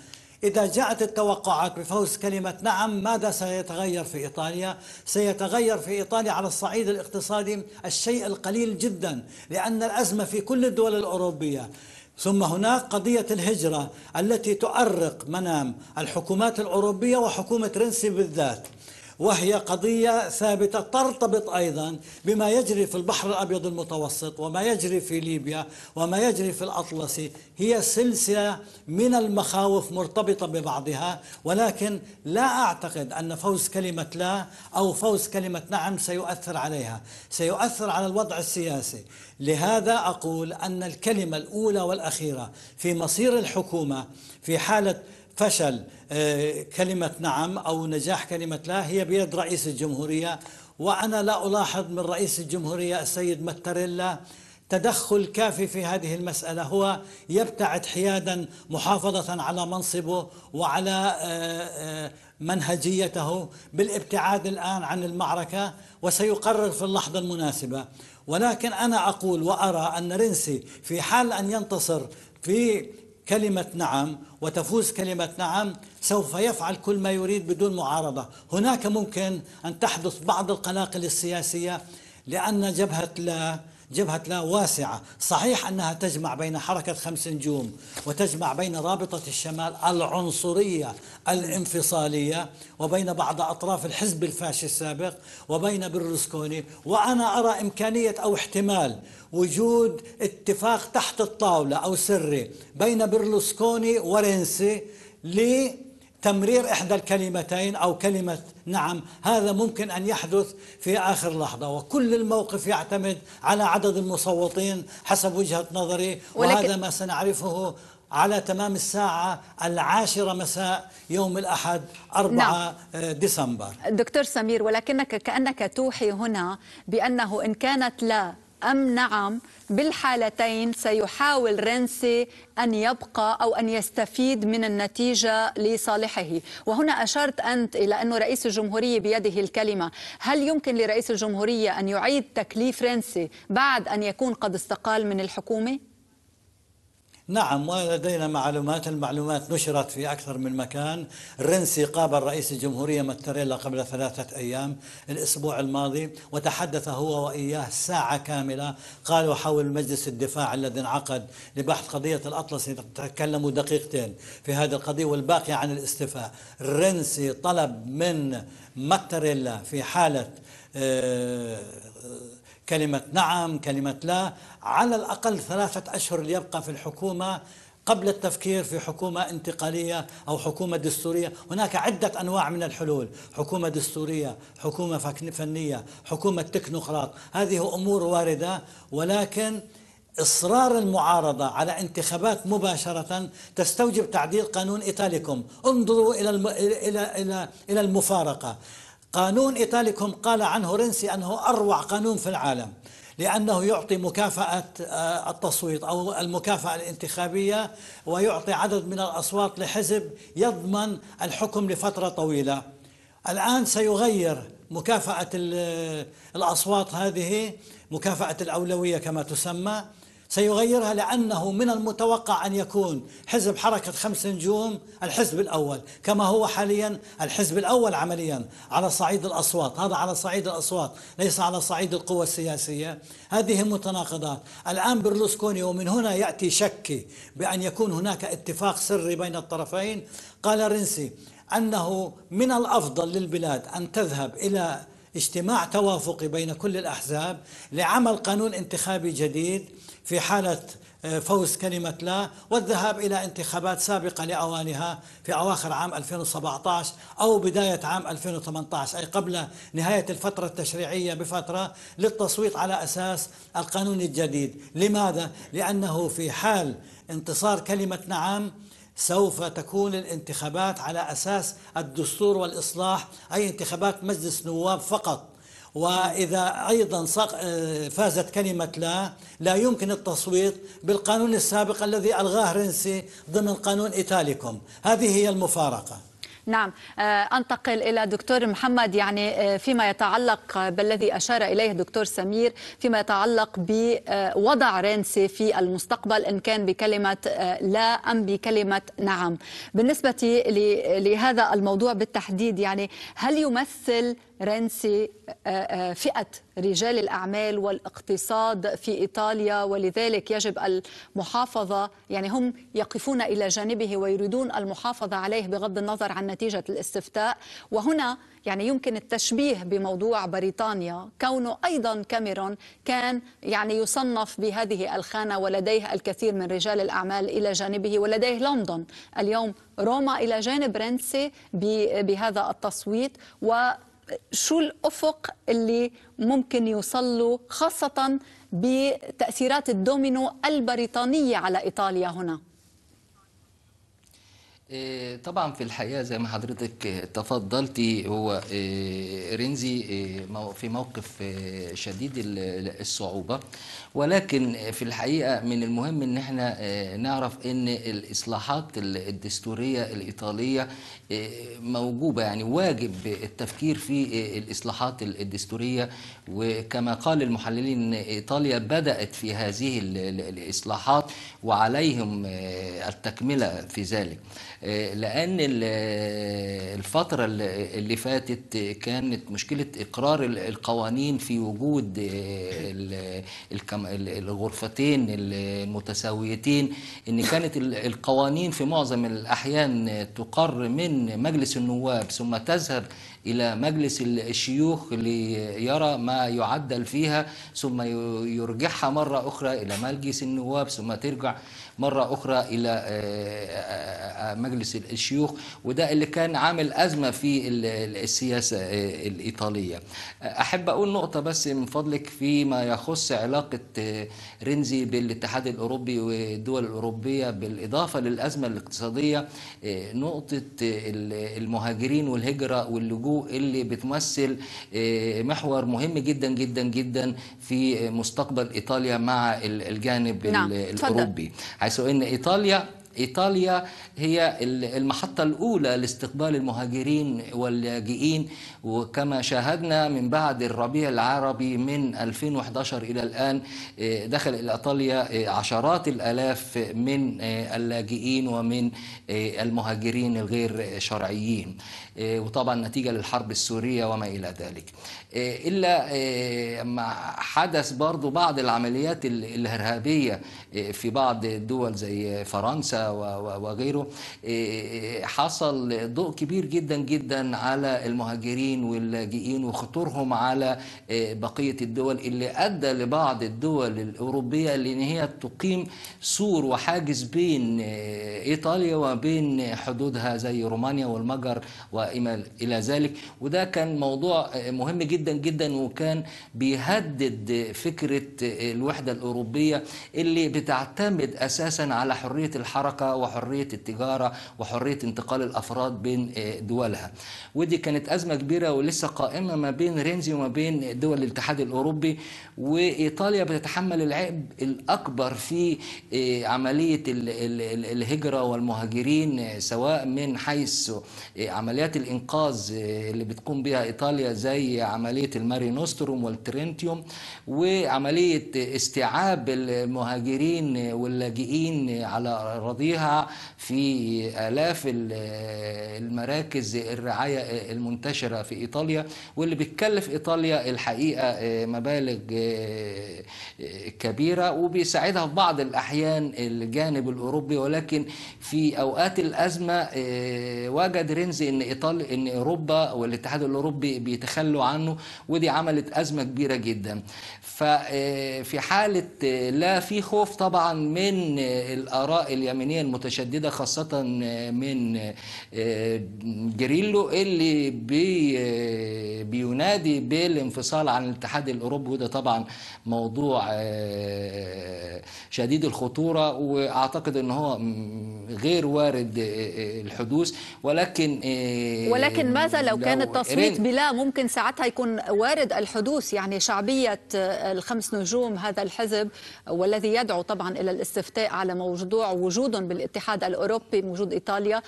إذا جاءت التوقعات بفوز كلمة نعم ماذا سيتغير في إيطاليا؟ سيتغير في إيطاليا على الصعيد الاقتصادي الشيء القليل جدا لأن الأزمة في كل الدول الأوروبية ثم هناك قضية الهجرة التي تؤرق منام الحكومات الأوروبية وحكومة رنسي بالذات وهي قضية ثابتة ترتبط أيضا بما يجري في البحر الأبيض المتوسط وما يجري في ليبيا وما يجري في الأطلسي هي سلسلة من المخاوف مرتبطة ببعضها ولكن لا أعتقد أن فوز كلمة لا أو فوز كلمة نعم سيؤثر عليها سيؤثر على الوضع السياسي لهذا أقول أن الكلمة الأولى والأخيرة في مصير الحكومة في حالة فشل آه، كلمة نعم أو نجاح كلمة لا هي بيد رئيس الجمهورية وأنا لا ألاحظ من رئيس الجمهورية السيد متريلا تدخل كافي في هذه المسألة هو يبتعد حيادا محافظة على منصبه وعلى آه، آه، منهجيته بالابتعاد الآن عن المعركة وسيقرر في اللحظة المناسبة ولكن أنا أقول وأرى أن رنسي في حال أن ينتصر في كلمة نعم وتفوز كلمة نعم سوف يفعل كل ما يريد بدون معارضة هناك ممكن أن تحدث بعض القناقل السياسية لأن جبهة لا جبهة واسعة صحيح أنها تجمع بين حركة خمس نجوم وتجمع بين رابطة الشمال العنصرية الانفصالية وبين بعض أطراف الحزب الفاشي السابق وبين برلسكوني وأنا أرى إمكانية أو احتمال وجود اتفاق تحت الطاولة أو سري بين برلسكوني ورنسي لي تمرير إحدى الكلمتين أو كلمة نعم هذا ممكن أن يحدث في آخر لحظة وكل الموقف يعتمد على عدد المصوتين حسب وجهة نظري وهذا ما سنعرفه على تمام الساعة العاشرة مساء يوم الأحد 4 نعم. ديسمبر دكتور سمير ولكنك كأنك توحي هنا بأنه إن كانت لا أم نعم بالحالتين سيحاول رنسي أن يبقى أو أن يستفيد من النتيجة لصالحه وهنا أشرت أنت إلى أن رئيس الجمهورية بيده الكلمة هل يمكن لرئيس الجمهورية أن يعيد تكليف رنسي بعد أن يكون قد استقال من الحكومة؟ نعم ولدينا معلومات المعلومات نشرت في أكثر من مكان رنسي قابل رئيس الجمهورية ماتريلا قبل ثلاثة أيام الأسبوع الماضي وتحدث هو وإياه ساعة كاملة قالوا حول مجلس الدفاع الذي انعقد لبحث قضية الأطلسي تكلموا دقيقتين في هذه القضية والباقي عن الاستفاء رنسي طلب من ماتريلا في حالة آه، كلمة نعم كلمة لا على الأقل ثلاثة أشهر ليبقى في الحكومة قبل التفكير في حكومة انتقالية أو حكومة دستورية هناك عدة أنواع من الحلول حكومة دستورية حكومة فنية حكومة تكنوقراط هذه أمور واردة ولكن إصرار المعارضة على انتخابات مباشرة تستوجب تعديل قانون إيطاليكم انظروا إلى إلى إلى المفارقة قانون إيطاليكم قال عنه رنسي أنه أروع قانون في العالم لأنه يعطي مكافأة آه، التصويت أو المكافأة الانتخابية ويعطي عدد من الأصوات لحزب يضمن الحكم لفترة طويلة الآن سيغير مكافأة آه، الأصوات هذه مكافأة الأولوية كما تسمى سيغيرها لأنه من المتوقع أن يكون حزب حركة خمس نجوم الحزب الأول كما هو حاليا الحزب الأول عمليا على صعيد الأصوات هذا على صعيد الأصوات ليس على صعيد القوى السياسية هذه متناقضات الآن برلوسكوني ومن هنا يأتي شكي بأن يكون هناك اتفاق سري بين الطرفين قال رنسي أنه من الأفضل للبلاد أن تذهب إلى اجتماع توافقي بين كل الأحزاب لعمل قانون انتخابي جديد في حالة آه، فوز كلمة لا والذهاب إلى انتخابات سابقة لأوانها في أواخر عام 2017 أو بداية عام 2018 أي قبل نهاية الفترة التشريعية بفترة للتصويت على أساس القانون الجديد لماذا؟ لأنه في حال انتصار كلمة نعم سوف تكون الانتخابات على أساس الدستور والإصلاح أي انتخابات مجلس نواب فقط وإذا أيضا آه، فازت كلمة لا لا يمكن التصويت بالقانون السابق الذي ألغاه رنسي ضمن قانون إيتاليكم هذه هي المفارقة نعم آه، أنتقل إلى دكتور محمد يعني آه، فيما يتعلق بالذي أشار إليه دكتور سمير فيما يتعلق بوضع رينسي في المستقبل إن كان بكلمة لا أم بكلمة نعم بالنسبة لهذا الموضوع بالتحديد يعني هل يمثل رنسي آه، آه، فئة رجال الأعمال والاقتصاد في إيطاليا ولذلك يجب المحافظة يعني هم يقفون إلى جانبه ويريدون المحافظة عليه بغض النظر عن نتيجة الاستفتاء وهنا يعني يمكن التشبيه بموضوع بريطانيا كونه أيضا كاميرون كان يعني يصنف بهذه الخانة ولديه الكثير من رجال الأعمال إلى جانبه ولديه لندن اليوم روما إلى جانب رنسي بهذا التصويت و شو الافق اللي ممكن يوصل له خاصه بتاثيرات الدومينو البريطانيه على ايطاليا هنا إيه، طبعا في الحقيقه زي ما حضرتك تفضلتي هو إيه، رينزي إيه، في موقف شديد الصعوبه ولكن في الحقيقة من المهم أن احنا آه، نعرف أن الإصلاحات الدستورية الإيطالية آه، موجوبة يعني واجب التفكير في آه، الإصلاحات الدستورية وكما قال المحللين إيطاليا بدأت في هذه الإصلاحات وعليهم التكملة في ذلك لأن الفترة اللي فاتت كانت مشكلة إقرار القوانين في وجود الكم الغرفتين المتساويتين ان كانت القوانين في معظم الاحيان تقر من مجلس النواب ثم تذهب الى مجلس الشيوخ ليرى ما يعدل فيها ثم يرجعها مره اخرى الى مجلس النواب ثم ترجع مرة أخرى إلى آه، آه، آه، مجلس الشيوخ وده اللي كان عامل أزمة في السياسة الإيطالية أحب أقول نقطة بس من فضلك فيما يخص علاقة رينزي بالاتحاد الأوروبي والدول الأوروبية بالإضافة للأزمة الاقتصادية نقطة المهاجرين والهجرة واللجوء اللي بتمثل محور مهم جدا جدا جدا في مستقبل إيطاليا مع الجانب نعم. الأوروبي حيث ان ايطاليا إيطاليا هي المحطة الأولى لاستقبال المهاجرين واللاجئين وكما شاهدنا من بعد الربيع العربي من 2011 إلى الآن آه، دخل إلى إيطاليا آه، عشرات الآلاف من آه، اللاجئين ومن المهاجرين الغير شرعيين وطبعا نتيجة للحرب السورية وما إلى ذلك إلا ما حدث برضو بعض العمليات الإرهابية في بعض الدول زي فرنسا وغيره إيه، إيه، حصل ضوء كبير جدا جدا على المهاجرين واللاجئين وخطورهم على إيه، بقية الدول اللي أدى لبعض الدول الأوروبية لأن هي تقيم سور وحاجز بين إيطاليا وبين حدودها زي رومانيا والمجر وإما إلى ذلك وده كان موضوع مهم جدا جدا وكان بيهدد فكرة الوحدة الأوروبية اللي بتعتمد أساسا على حرية الحركة الحركة وحرية التجارة وحرية انتقال الأفراد بين آه، دولها ودي كانت أزمة كبيرة ولسه قائمة ما بين رينزي وما بين دول الاتحاد الأوروبي وإيطاليا بتتحمل العبء الأكبر في آه، عملية الهجرة والمهاجرين آه، سواء من حيث عمليات الإنقاذ اللي بتقوم بها إيطاليا زي عملية الماري نوستروم والترنتيوم وعملية استيعاب المهاجرين واللاجئين على أراضي بنقضيها في آلاف المراكز الرعاية المنتشرة في إيطاليا واللي بتكلف إيطاليا الحقيقة آه، مبالغ آه، آه، كبيرة وبيساعدها في بعض الأحيان الجانب الأوروبي ولكن في أوقات الأزمة وجد رينزي إن إيطاليا إن أوروبا والاتحاد الأوروبي بيتخلوا عنه ودي عملت أزمة كبيرة جدا ففي حالة لا في خوف طبعا من الآراء اليمينية الإيرانية المتشددة خاصة آه، من آه، جريلو اللي بي آه، بينادي بالانفصال عن الاتحاد الأوروبي وده طبعا موضوع شديد الخطورة وأعتقد أن هو غير وارد الحدوث ولكن ولكن ماذا لو, لو كان التصويت بلا ممكن ساعتها يكون وارد الحدوث يعني شعبية الخمس نجوم هذا الحزب والذي يدعو طبعا إلى الاستفتاء على موضوع وجود بالاتحاد الاوروبي موجود ايطاليا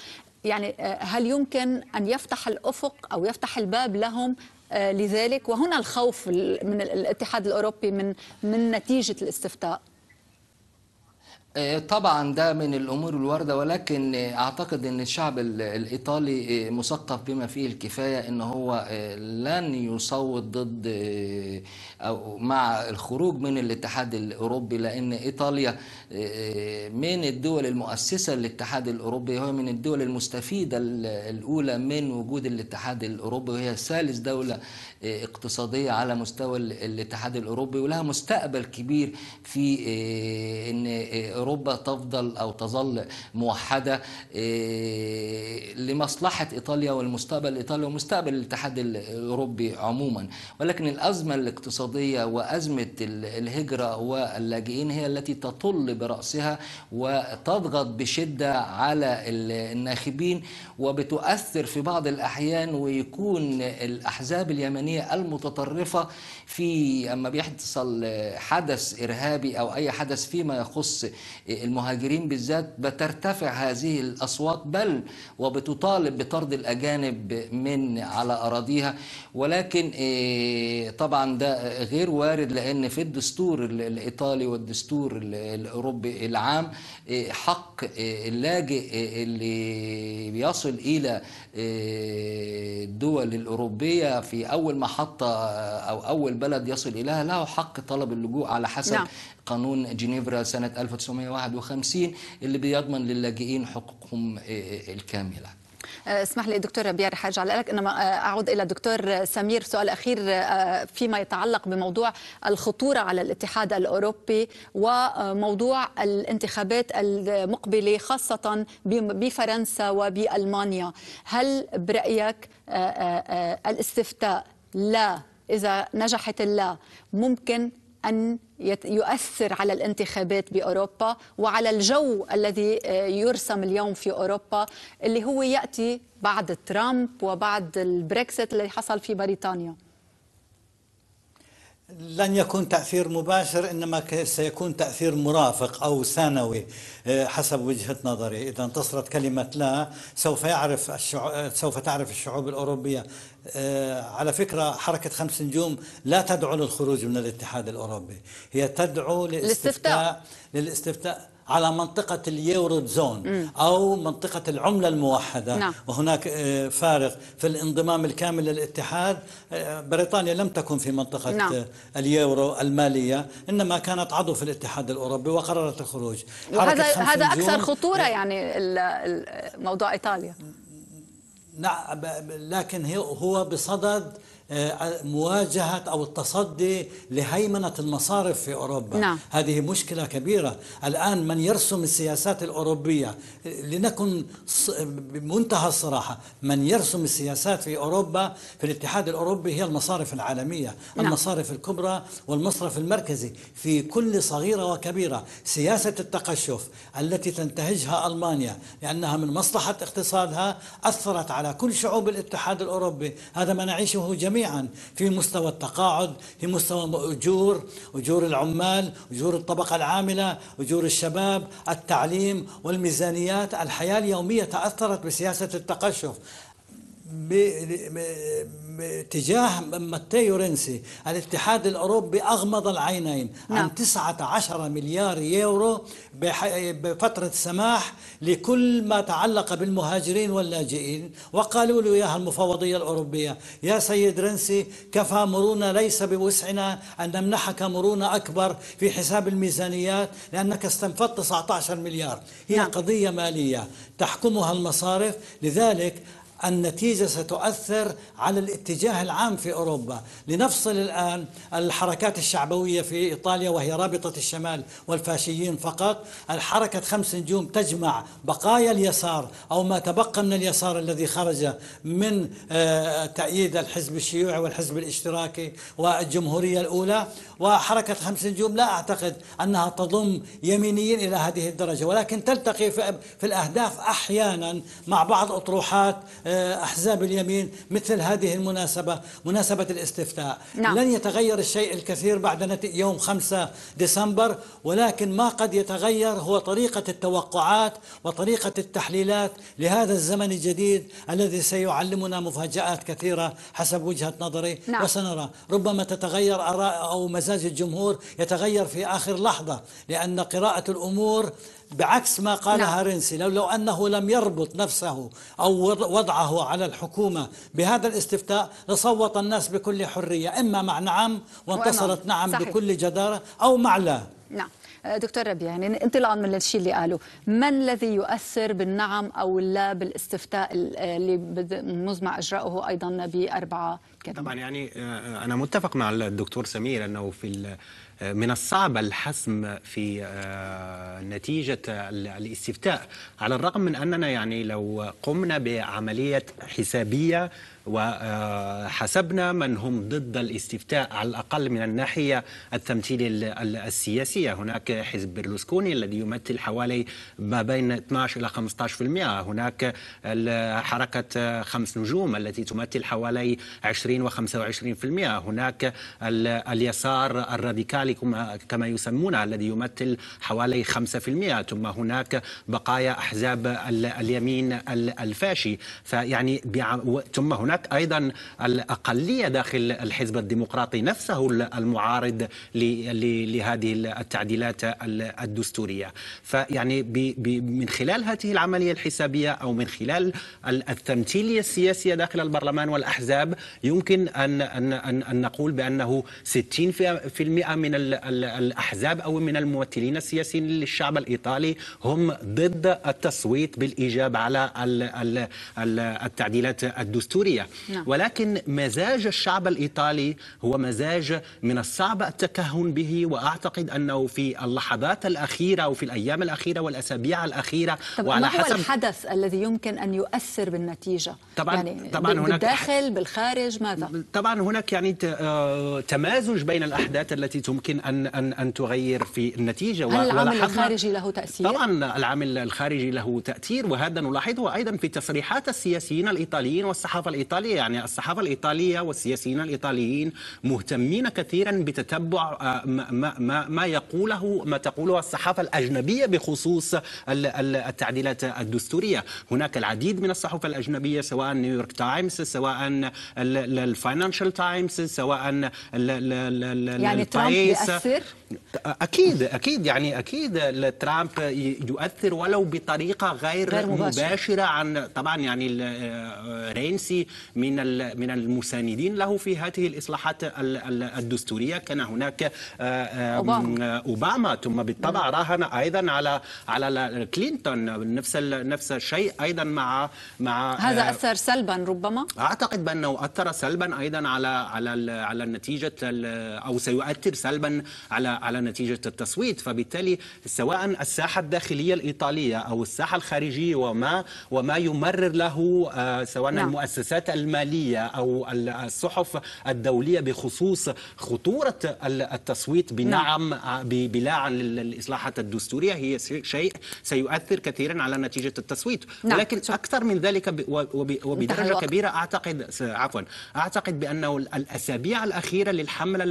يعني آه، هل يمكن ان يفتح الافق او يفتح الباب لهم آه، لذلك وهنا الخوف من الاتحاد الاوروبي من من نتيجه الاستفتاء آه، طبعا ده من الامور الوارده ولكن آه، اعتقد ان الشعب الايطالي آه، مثقف بما فيه الكفايه ان هو لن يصوت ضد او مع الخروج من الاتحاد الاوروبي لان ايطاليا من الدول المؤسسه للاتحاد الاوروبي هو من الدول المستفيده الاولى من وجود الاتحاد الاوروبي وهي ثالث دوله اقتصاديه على مستوى الاتحاد الاوروبي ولها مستقبل كبير في ان أوروبا تفضل أو تظل موحدة آه، لمصلحة إيطاليا والمستقبل إيطاليا ومستقبل الاتحاد الأوروبي عموما ولكن الأزمة الاقتصادية وأزمة الهجرة واللاجئين هي التي تطل برأسها وتضغط بشدة على الناخبين وبتؤثر في بعض الأحيان ويكون الأحزاب اليمنية المتطرفة في أما بيحصل حدث إرهابي أو أي حدث فيما يخص المهاجرين بالذات بترتفع هذه الأصوات بل وبتطالب بطرد الأجانب من على أراضيها ولكن إيه، طبعا ده غير وارد لأن في الدستور الإيطالي والدستور الأوروبي العام إيه، حق إيه، اللاجئ اللي بيصل إلى الدول الأوروبية في أول محطة أو أول بلد يصل إليها له حق طلب اللجوء على حسب نعم. قانون جنيفرا سنة 1951 اللي بيضمن للاجئين حقوقهم آه، آه، الكاملة آه، اسمح لي دكتور ربيع رح ارجع لك انما اعود الى دكتور سمير سؤال اخير فيما يتعلق بموضوع الخطوره على الاتحاد الاوروبي وموضوع الانتخابات المقبله خاصه بفرنسا وبالمانيا هل برايك الاستفتاء لا اذا نجحت اللا ممكن أن يؤثر على الانتخابات بأوروبا وعلى الجو الذي آه، يرسم اليوم في أوروبا اللي هو يأتي بعد ترامب وبعد البريكسيت اللي حصل في بريطانيا لن يكون تأثير مباشر إنما سيكون تأثير مرافق أو ثانوي آه، حسب وجهة نظري إذا انتصرت كلمة لا سوف يعرف الشعوب سوف تعرف الشعوب الأوروبية آه، على فكرة حركة خمس نجوم لا تدعو للخروج من الاتحاد الأوروبي هي تدعو للاستفتاء للاستفتاء على منطقة اليورو زون أو منطقة العملة الموحدة نعم. وهناك آه، فارق في الانضمام الكامل للاتحاد آه، بريطانيا لم تكن في منطقة نعم. اليورو المالية إنما كانت عضو في الاتحاد الأوروبي وقررت الخروج هذا هذا أكثر خطورة يعني موضوع إيطاليا نعم لكن هو بصدد آه، مواجهة أو التصدي لهيمنة المصارف في أوروبا نعم. هذه مشكلة كبيرة الآن من يرسم السياسات الأوروبية لنكن بمنتهى الصراحة من يرسم السياسات في أوروبا في الاتحاد الأوروبي هي المصارف العالمية نعم. المصارف الكبرى والمصرف المركزي في كل صغيرة وكبيرة سياسة التقشف التي تنتهجها ألمانيا لأنها من مصلحة اقتصادها أثرت على كل شعوب الاتحاد الأوروبي هذا ما نعيشه جميعا جميعا في مستوى التقاعد في مستوى أجور أجور العمال أجور الطبقة العاملة أجور الشباب التعليم والميزانيات الحياة اليومية تأثرت بسياسة التقشف تجاه ماتيو رينسي الاتحاد الأوروبي أغمض العينين نعم. عن 19 مليار يورو بفترة سماح لكل ما تعلق بالمهاجرين واللاجئين وقالوا له ياها المفوضية الأوروبية يا سيد رينسي كفى مرونة ليس بوسعنا أن نمنحك مرونة أكبر في حساب الميزانيات لأنك استنفذت 19 مليار هي نعم. قضية مالية تحكمها المصارف لذلك النتيجة ستؤثر على الاتجاه العام في أوروبا لنفصل الآن الحركات الشعبوية في إيطاليا وهي رابطة الشمال والفاشيين فقط الحركة خمس نجوم تجمع بقايا اليسار أو ما تبقى من اليسار الذي خرج من آه، تأييد الحزب الشيوعي والحزب الاشتراكي والجمهورية الأولى وحركة خمس نجوم لا أعتقد أنها تضم يمينيين إلى هذه الدرجة ولكن تلتقي في الأهداف أحيانا مع بعض أطروحات آه، أحزاب اليمين مثل هذه المناسبة مناسبة الاستفتاء نعم. لن يتغير الشيء الكثير بعد يوم 5 ديسمبر ولكن ما قد يتغير هو طريقة التوقعات وطريقة التحليلات لهذا الزمن الجديد الذي سيعلمنا مفاجآت كثيرة حسب وجهة نظري نعم. وسنرى ربما تتغير آراء أو مزاج الجمهور يتغير في آخر لحظة لأن قراءة الأمور بعكس ما قال نعم. هارنسي لو, لو أنه لم يربط نفسه أو وضعه على الحكومة بهذا الاستفتاء لصوت الناس بكل حرية إما مع نعم وانتصرت نعم صحيح. بكل جدارة أو مع لا نعم أه، دكتور ربيع يعني انطلاقا من الشيء اللي قاله ما الذي يؤثر بالنعم او لا بالاستفتاء اللي مزمع اجراؤه ايضا باربعه كذا طبعا يعني أه، أه، انا متفق مع الدكتور سمير انه في من الصعب الحسم في آه، نتيجة الاستفتاء على الرغم من أننا يعني لو قمنا بعملية حسابية وحسبنا من هم ضد الاستفتاء على الأقل من الناحية التمثيل السياسية هناك حزب برلوسكوني الذي يمثل حوالي ما بين 12 إلى 15% هناك حركة خمس نجوم التي تمثل حوالي 20 و25% هناك اليسار الراديكالي كما يسمونه الذي يمثل حوالي 5% ثم هناك بقايا أحزاب اليمين الفاشي فيعني ثم هناك هناك ايضا الاقليه داخل الحزب الديمقراطي نفسه المعارض لهذه التعديلات الدستوريه فيعني من خلال هذه العمليه الحسابيه او من خلال التمثيليه السياسيه داخل البرلمان والاحزاب يمكن ان ان ان, أن نقول بانه 60% من الاحزاب او من الممثلين السياسيين للشعب الايطالي هم ضد التصويت بالايجاب على التعديلات الدستوريه نعم. ولكن مزاج الشعب الإيطالي هو مزاج من الصعب التكهن به وأعتقد أنه في اللحظات الأخيرة وفي الأيام الأخيرة والأسابيع الأخيرة طب وعلى ما هو حسب الحدث الذي يمكن أن يؤثر بالنتيجة طبعا, يعني طبعا بالداخل هناك بالداخل بالخارج ماذا طبعا هناك يعني آه، تمازج بين الأحداث التي تمكن أن أن أن تغير في النتيجة هل العامل الخارجي له تأثير؟ طبعا العامل الخارجي له تأثير وهذا نلاحظه أيضا في تصريحات السياسيين الإيطاليين والصحافة الإيطالية الإيطالية يعني الصحافة الإيطالية والسياسيين الإيطاليين مهتمين كثيرا بتتبع آه، ما, ما, ما يقوله ما تقوله الصحافة الأجنبية بخصوص التعديلات الدستورية هناك العديد من الصحف الأجنبية سواء نيويورك تايمز سواء الفاينانشال تايمز سواء يعني ترامب يأثر اكيد اكيد يعني اكيد ترامب يؤثر ولو بطريقه غير, غير مباشرة. مباشره عن طبعا يعني آه، رينسي من من المساندين له في هذه الاصلاحات الدستوريه كان هناك آه، آه، اوباما, أوباما. ثم بالطبع نعم. راهن ايضا على على كلينتون نفس نفس الشيء ايضا مع مع هذا اثر سلبا ربما اعتقد بانه اثر سلبا ايضا على على على نتيجه او سيؤثر سلبا على على نتيجة التصويت فبالتالي سواء الساحة الداخلية الإيطالية أو الساحة الخارجية وما وما يمرر له آه، سواء نعم. المؤسسات المالية أو الصحف الدولية بخصوص خطورة التصويت بنعم نعم. آه، بلا الإصلاحات الدستورية هي شيء سيؤثر كثيرا على نتيجة التصويت نعم. ولكن أكثر من ذلك وبدرجة كبيرة أعتقد عفوا أعتقد بأنه الأسابيع الأخيرة للحملة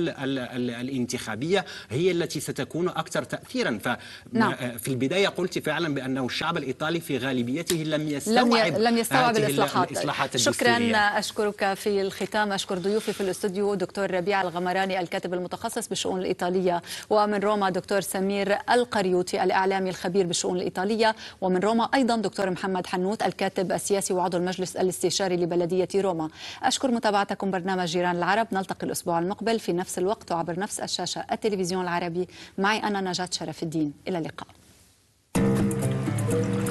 الانتخابية هي التي ستكون أكثر تأثيرا ففي نعم. البداية قلت فعلا بأنه الشعب الإيطالي في غالبيته لم يستوعب لم يستوعب الإصلاحات, الإصلاحات شكرا أشكرك في الختام أشكر ضيوفي في الاستوديو دكتور ربيع الغمراني الكاتب المتخصص بالشؤون الإيطالية ومن روما دكتور سمير القريوتي الإعلامي الخبير بالشؤون الإيطالية ومن روما أيضا دكتور محمد حنوت الكاتب السياسي وعضو المجلس الاستشاري لبلدية روما أشكر متابعتكم برنامج جيران العرب نلتقي الأسبوع المقبل في نفس الوقت وعبر نفس الشاشة التلفزيون العربي معي أنا نجاة شرف الدين إلى اللقاء